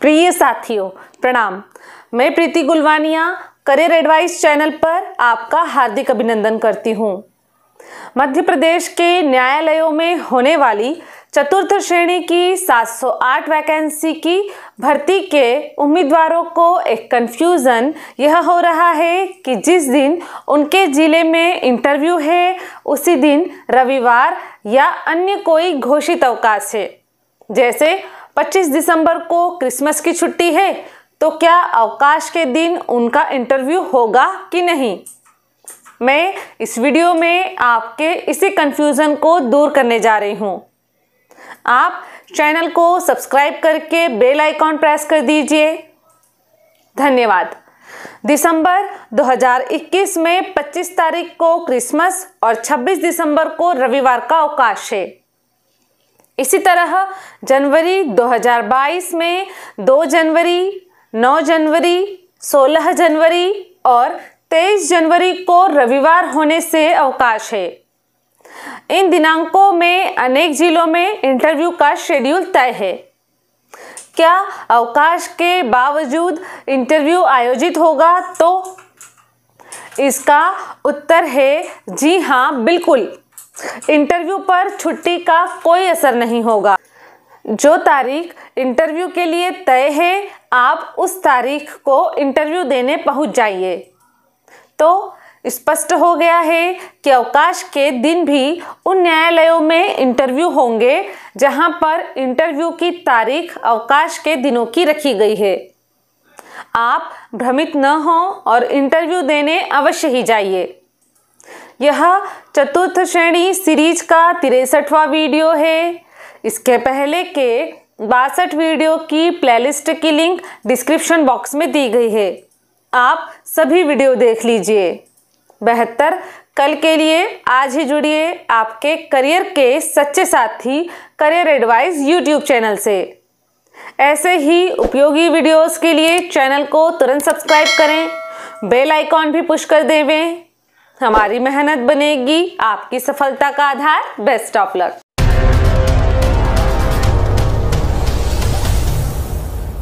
प्रिय साथियों प्रणाम मैं Preeti Gulwania career advice channel पर आपका हार्दिक अभिनंदन करती हूँ मध्य प्रदेश के न्यायालयों में होने वाली चतुर्थ श्रेणी की 708 वैकेंसी की भर्ती के उम्मीदवारों को एक कंफ्यूजन यह हो रहा है कि जिस दिन उनके ज़िले में इंटरव्यू है उसी दिन रविवार या अन्य कोई घोषित अवकाश है जैसे 25 दिसंबर को क्रिसमस की छुट्टी है तो क्या अवकाश के दिन उनका इंटरव्यू होगा कि नहीं मैं इस वीडियो में आपके इसी कन्फ्यूज़न को दूर करने जा रही हूँ आप चैनल को सब्सक्राइब करके बेल आइकॉन प्रेस कर दीजिए धन्यवाद दिसंबर 2021 में 25 तारीख को क्रिसमस और 26 दिसंबर को रविवार का अवकाश है इसी तरह जनवरी 2022 में 2 जनवरी 9 जनवरी 16 जनवरी और 23 जनवरी को रविवार होने से अवकाश है इन दिनांकों में अनेक जिलों में इंटरव्यू का शेड्यूल तय है क्या अवकाश के बावजूद इंटरव्यू आयोजित होगा तो इसका उत्तर है जी हाँ बिल्कुल इंटरव्यू पर छुट्टी का कोई असर नहीं होगा जो तारीख इंटरव्यू के लिए तय है आप उस तारीख को इंटरव्यू देने पहुंच जाइए तो स्पष्ट हो गया है कि अवकाश के दिन भी उन न्यायालयों में इंटरव्यू होंगे जहां पर इंटरव्यू की तारीख अवकाश के दिनों की रखी गई है आप भ्रमित न हों और इंटरव्यू देने अवश्य ही जाइए यह चतुर्थ श्रेणी सीरीज का तिरसठवा वीडियो है इसके पहले के बासठ वीडियो की प्लेलिस्ट की लिंक डिस्क्रिप्शन बॉक्स में दी गई है आप सभी वीडियो देख लीजिए बेहतर कल के लिए आज ही जुड़िए आपके करियर के सच्चे साथी करियर एडवाइस यूट्यूब चैनल से ऐसे ही उपयोगी वीडियोस के लिए चैनल को तुरंत सब्सक्राइब करें बेल आइकॉन भी पुश कर देवें हमारी मेहनत बनेगी आपकी सफलता का आधार बेस्ट ऑफ लक